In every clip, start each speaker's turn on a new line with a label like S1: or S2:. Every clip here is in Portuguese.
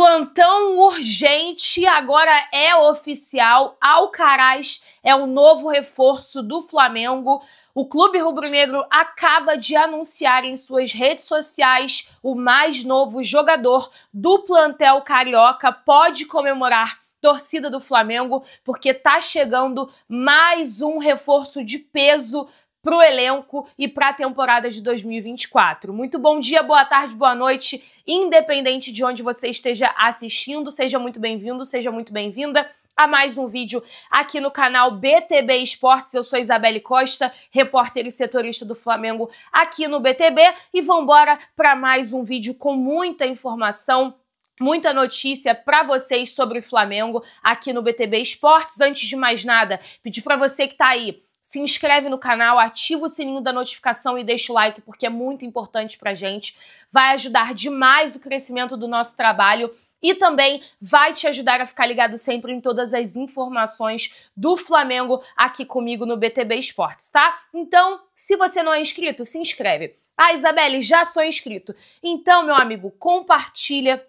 S1: Plantão urgente agora é oficial. Alcaraz é o novo reforço do Flamengo. O Clube Rubro-Negro acaba de anunciar em suas redes sociais o mais novo jogador do plantel carioca. Pode comemorar torcida do Flamengo, porque tá chegando mais um reforço de peso para o elenco e para a temporada de 2024. Muito bom dia, boa tarde, boa noite, independente de onde você esteja assistindo, seja muito bem-vindo, seja muito bem-vinda a mais um vídeo aqui no canal BTB Esportes. Eu sou Isabelle Costa, repórter e setorista do Flamengo aqui no BTB e vambora para mais um vídeo com muita informação muita notícia para vocês sobre o Flamengo aqui no BTB Esportes. Antes de mais nada, pedir para você que está aí se inscreve no canal, ativa o sininho da notificação e deixa o like, porque é muito importante pra gente. Vai ajudar demais o crescimento do nosso trabalho e também vai te ajudar a ficar ligado sempre em todas as informações do Flamengo aqui comigo no BTB Esportes, tá? Então, se você não é inscrito, se inscreve. Ah, Isabelle, já sou inscrito. Então, meu amigo, compartilha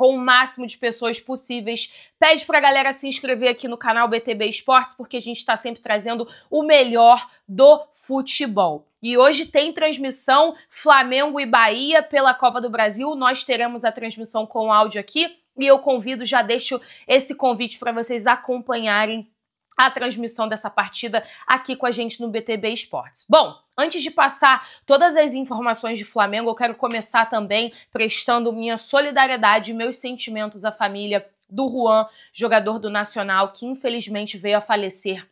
S1: com o máximo de pessoas possíveis. Pede pra galera se inscrever aqui no canal BTB Esportes, porque a gente está sempre trazendo o melhor do futebol. E hoje tem transmissão Flamengo e Bahia pela Copa do Brasil. Nós teremos a transmissão com áudio aqui. E eu convido, já deixo esse convite para vocês acompanharem a transmissão dessa partida aqui com a gente no BTB Esportes. Bom, Antes de passar todas as informações de Flamengo, eu quero começar também prestando minha solidariedade e meus sentimentos à família do Juan, jogador do Nacional, que infelizmente veio a falecer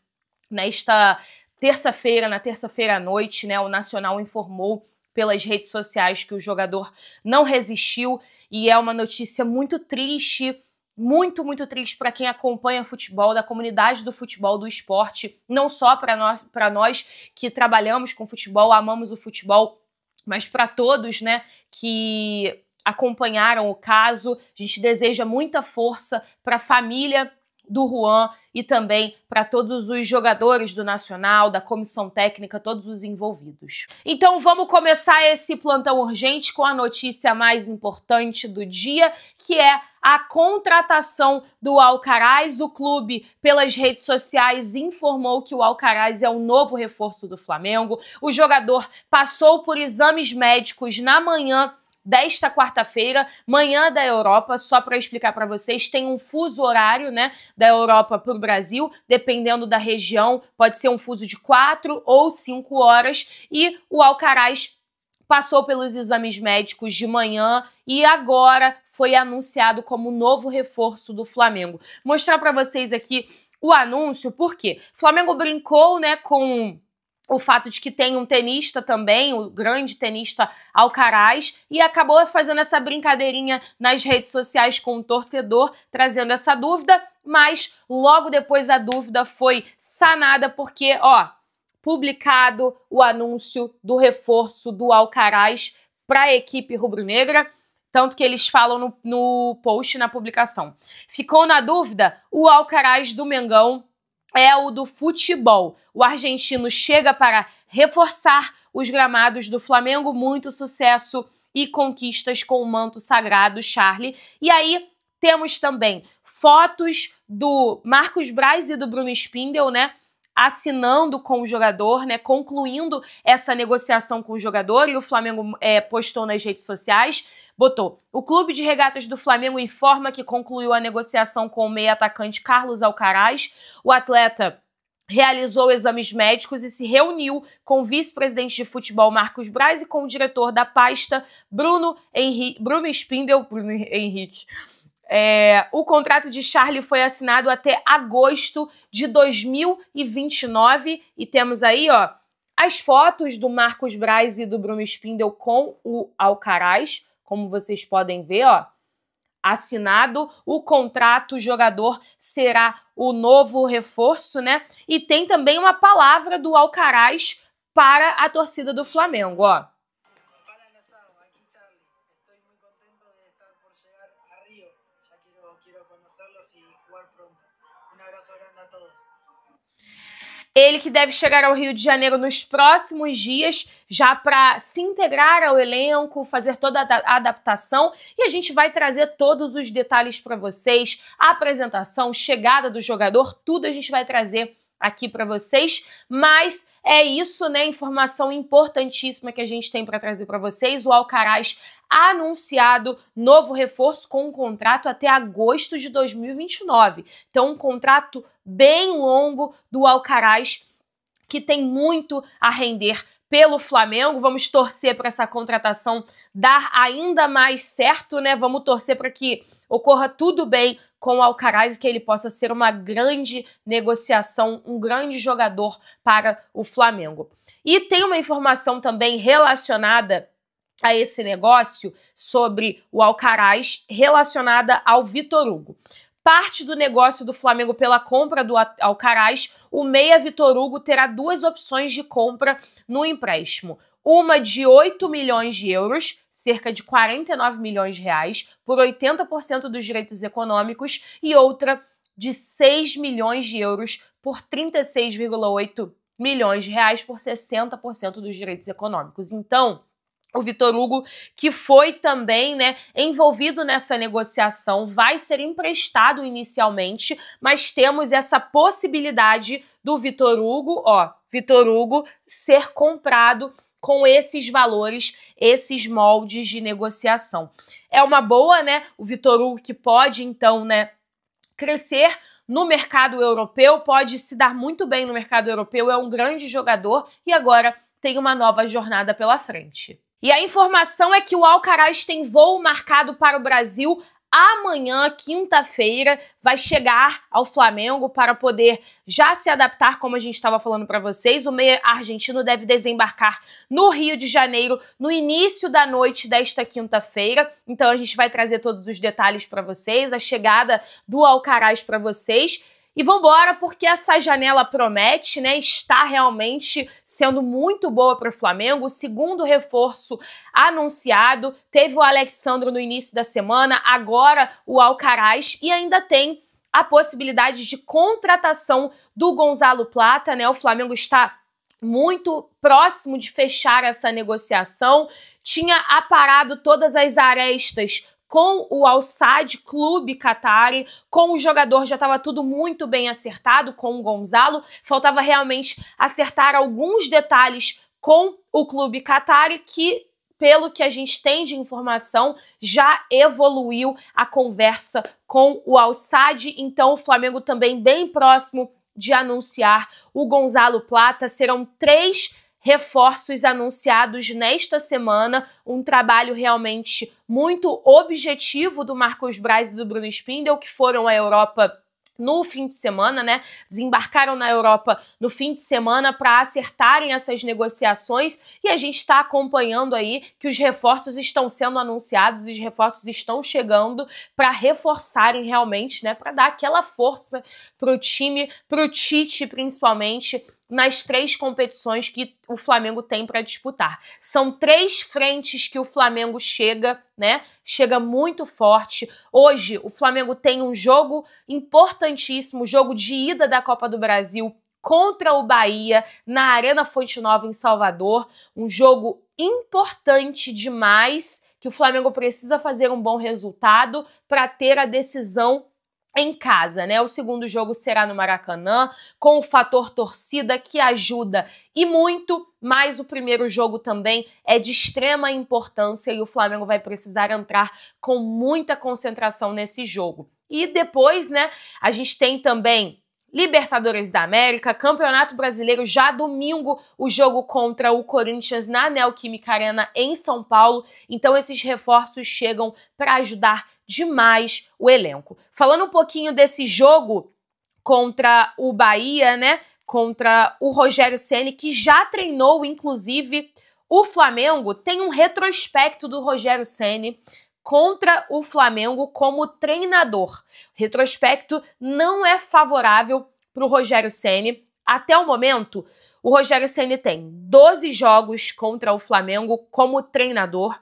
S1: nesta terça-feira, na terça-feira à noite, né? O Nacional informou pelas redes sociais que o jogador não resistiu e é uma notícia muito triste muito, muito triste para quem acompanha futebol, da comunidade do futebol, do esporte, não só para nós, nós que trabalhamos com futebol, amamos o futebol, mas para todos, né, que acompanharam o caso. A gente deseja muita força para a família do Juan e também para todos os jogadores do Nacional, da comissão técnica, todos os envolvidos. Então vamos começar esse plantão urgente com a notícia mais importante do dia, que é a contratação do Alcaraz. O clube, pelas redes sociais, informou que o Alcaraz é o novo reforço do Flamengo. O jogador passou por exames médicos na manhã desta quarta-feira, manhã da Europa, só para explicar para vocês, tem um fuso horário, né, da Europa para o Brasil, dependendo da região, pode ser um fuso de quatro ou cinco horas, e o Alcaraz passou pelos exames médicos de manhã e agora foi anunciado como novo reforço do Flamengo. Mostrar para vocês aqui o anúncio, por quê? Flamengo brincou, né, com o fato de que tem um tenista também, o grande tenista Alcaraz, e acabou fazendo essa brincadeirinha nas redes sociais com o torcedor, trazendo essa dúvida, mas logo depois a dúvida foi sanada porque, ó, publicado o anúncio do reforço do Alcaraz para a equipe rubro-negra. Tanto que eles falam no, no post, na publicação. Ficou na dúvida o Alcaraz do Mengão é o do futebol. O argentino chega para reforçar os gramados do Flamengo, muito sucesso e conquistas com o manto sagrado Charlie. E aí temos também fotos do Marcos Braz e do Bruno Spindel, né? assinando com o jogador, né, concluindo essa negociação com o jogador, e o Flamengo é, postou nas redes sociais. Botou. O Clube de Regatas do Flamengo informa que concluiu a negociação com o meia-atacante Carlos Alcaraz. O atleta realizou exames médicos e se reuniu com o vice-presidente de futebol Marcos Braz e com o diretor da pasta Bruno, Henri... Bruno Spindel, Bruno Henrique, é, o contrato de Charlie foi assinado até agosto de 2029 e temos aí, ó, as fotos do Marcos Braz e do Bruno Spindel com o Alcaraz, como vocês podem ver, ó. Assinado o contrato, o jogador será o novo reforço, né? E tem também uma palavra do Alcaraz para a torcida do Flamengo, ó. orando a todos. Ele que deve chegar ao Rio de Janeiro nos próximos dias, já para se integrar ao elenco, fazer toda a adaptação. E a gente vai trazer todos os detalhes para vocês: a apresentação, chegada do jogador, tudo a gente vai trazer aqui para vocês, mas é isso, né? Informação importantíssima que a gente tem para trazer para vocês. O Alcaraz anunciado novo reforço com um contrato até agosto de 2029. Então, um contrato bem longo do Alcaraz que tem muito a render pelo Flamengo. Vamos torcer para essa contratação dar ainda mais certo, né? Vamos torcer para que ocorra tudo bem com o Alcaraz e que ele possa ser uma grande negociação, um grande jogador para o Flamengo. E tem uma informação também relacionada a esse negócio sobre o Alcaraz relacionada ao Vitor Hugo. Parte do negócio do Flamengo pela compra do Alcaraz, o meia Vitor Hugo terá duas opções de compra no empréstimo. Uma de 8 milhões de euros, cerca de 49 milhões de reais, por 80% dos direitos econômicos, e outra de 6 milhões de euros por 36,8 milhões de reais, por 60% dos direitos econômicos. Então, o Vitor Hugo, que foi também né, envolvido nessa negociação, vai ser emprestado inicialmente, mas temos essa possibilidade do Vitor Hugo, ó, Vitor Hugo ser comprado com esses valores, esses moldes de negociação. É uma boa, né? O Vitor Hugo que pode então, né, crescer no mercado europeu, pode se dar muito bem no mercado europeu, é um grande jogador e agora tem uma nova jornada pela frente. E a informação é que o Alcaraz tem voo marcado para o Brasil amanhã, quinta-feira, vai chegar ao Flamengo para poder já se adaptar, como a gente estava falando para vocês. O meia argentino deve desembarcar no Rio de Janeiro no início da noite desta quinta-feira. Então a gente vai trazer todos os detalhes para vocês, a chegada do Alcaraz para vocês. E vambora, porque essa janela promete, né? Está realmente sendo muito boa para o Flamengo. O segundo reforço anunciado. Teve o Alexandro no início da semana, agora o Alcaraz e ainda tem a possibilidade de contratação do Gonzalo Plata, né? O Flamengo está muito próximo de fechar essa negociação. Tinha aparado todas as arestas com o Al Sadd Clube Qatari, com o jogador já estava tudo muito bem acertado com o Gonzalo, faltava realmente acertar alguns detalhes com o clube Qatari que pelo que a gente tem de informação, já evoluiu a conversa com o Al Sadd, então o Flamengo também bem próximo de anunciar o Gonzalo Plata. Serão três reforços anunciados nesta semana, um trabalho realmente muito objetivo do Marcos Braz e do Bruno Spindel, que foram à Europa no fim de semana, né? Desembarcaram na Europa no fim de semana para acertarem essas negociações e a gente está acompanhando aí que os reforços estão sendo anunciados, os reforços estão chegando para reforçarem realmente, né? Para dar aquela força para o time, para o Tite principalmente nas três competições que o Flamengo tem para disputar. São três frentes que o Flamengo chega, né? Chega muito forte. Hoje o Flamengo tem um jogo importantíssimo, jogo de ida da Copa do Brasil contra o Bahia na Arena Fonte Nova em Salvador, um jogo importante demais que o Flamengo precisa fazer um bom resultado para ter a decisão em casa, né? O segundo jogo será no Maracanã, com o fator torcida que ajuda e muito, mas o primeiro jogo também é de extrema importância e o Flamengo vai precisar entrar com muita concentração nesse jogo. E depois, né, a gente tem também Libertadores da América, Campeonato Brasileiro, já domingo o jogo contra o Corinthians na Neoquímica Arena em São Paulo. Então esses reforços chegam para ajudar demais o elenco. Falando um pouquinho desse jogo contra o Bahia, né? Contra o Rogério Ceni, que já treinou, inclusive, o Flamengo. Tem um retrospecto do Rogério Ceni contra o Flamengo como treinador. Retrospecto não é favorável para o Rogério Ceni. Até o momento, o Rogério Ceni tem 12 jogos contra o Flamengo como treinador.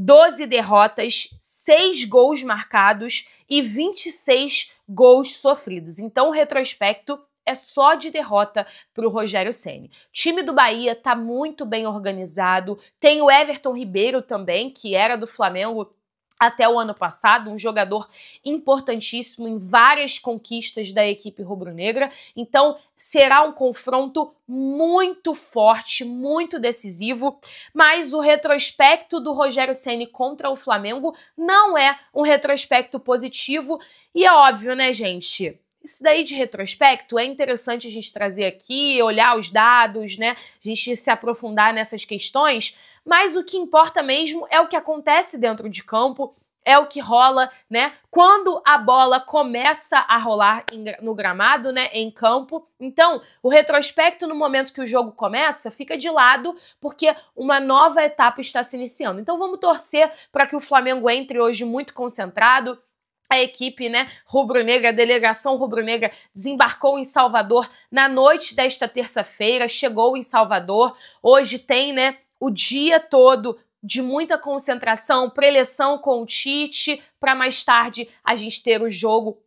S1: 12 derrotas, 6 gols marcados e 26 gols sofridos. Então o retrospecto é só de derrota para o Rogério Ceni. Time do Bahia está muito bem organizado. Tem o Everton Ribeiro também, que era do Flamengo até o ano passado, um jogador importantíssimo em várias conquistas da equipe rubro-negra. Então, será um confronto muito forte, muito decisivo, mas o retrospecto do Rogério Ceni contra o Flamengo não é um retrospecto positivo e é óbvio, né, gente? Isso daí de retrospecto é interessante a gente trazer aqui, olhar os dados, né? A gente se aprofundar nessas questões, mas o que importa mesmo é o que acontece dentro de campo, é o que rola, né? Quando a bola começa a rolar no gramado, né? Em campo. Então, o retrospecto no momento que o jogo começa fica de lado, porque uma nova etapa está se iniciando. Então, vamos torcer para que o Flamengo entre hoje muito concentrado a equipe né, rubro-negra, a delegação rubro-negra, desembarcou em Salvador na noite desta terça-feira, chegou em Salvador. Hoje tem né, o dia todo de muita concentração, preleção com o Tite, para mais tarde a gente ter o jogo,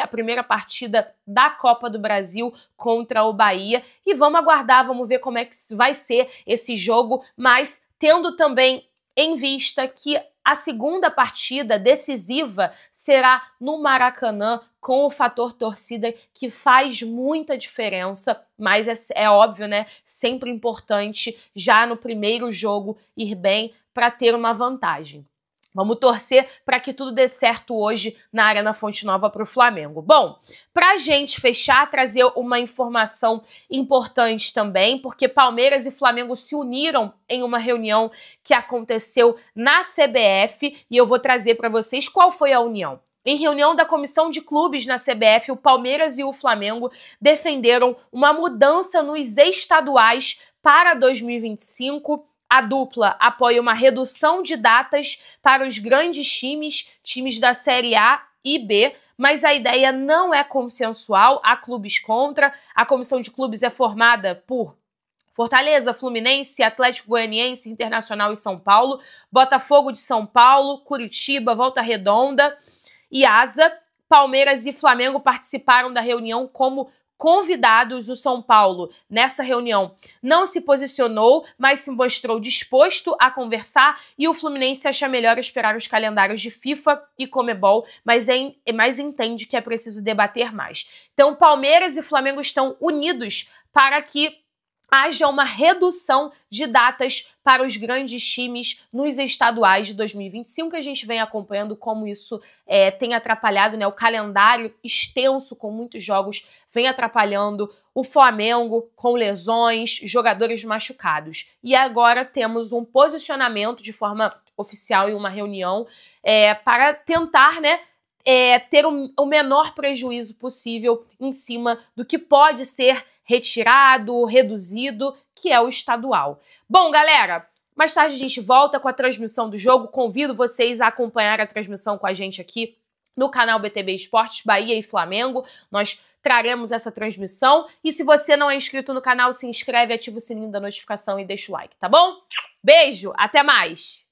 S1: a primeira partida da Copa do Brasil contra o Bahia. E vamos aguardar, vamos ver como é que vai ser esse jogo, mas tendo também em vista que a segunda partida decisiva será no Maracanã, com o fator torcida que faz muita diferença, mas é, é óbvio, né? Sempre importante já no primeiro jogo ir bem para ter uma vantagem. Vamos torcer para que tudo dê certo hoje na Arena Fonte Nova para o Flamengo. Bom, para a gente fechar, trazer uma informação importante também, porque Palmeiras e Flamengo se uniram em uma reunião que aconteceu na CBF e eu vou trazer para vocês qual foi a união. Em reunião da comissão de clubes na CBF, o Palmeiras e o Flamengo defenderam uma mudança nos estaduais para 2025 a dupla apoia uma redução de datas para os grandes times, times da Série A e B, mas a ideia não é consensual. Há clubes contra. A comissão de clubes é formada por Fortaleza, Fluminense, Atlético Goianiense, Internacional e São Paulo, Botafogo de São Paulo, Curitiba, Volta Redonda e Asa. Palmeiras e Flamengo participaram da reunião como convidados, o São Paulo, nessa reunião, não se posicionou, mas se mostrou disposto a conversar e o Fluminense acha melhor esperar os calendários de FIFA e Comebol, mas, é, mas entende que é preciso debater mais. Então, Palmeiras e Flamengo estão unidos para que haja uma redução de datas para os grandes times nos estaduais de 2025, que a gente vem acompanhando como isso é, tem atrapalhado, né? O calendário extenso com muitos jogos vem atrapalhando o Flamengo com lesões, jogadores machucados. E agora temos um posicionamento de forma oficial e uma reunião é, para tentar, né? É, ter o, o menor prejuízo possível em cima do que pode ser retirado, reduzido, que é o estadual. Bom, galera, mais tarde a gente volta com a transmissão do jogo. Convido vocês a acompanhar a transmissão com a gente aqui no canal BTB Esportes Bahia e Flamengo. Nós traremos essa transmissão. E se você não é inscrito no canal, se inscreve, ativa o sininho da notificação e deixa o like, tá bom? Beijo, até mais!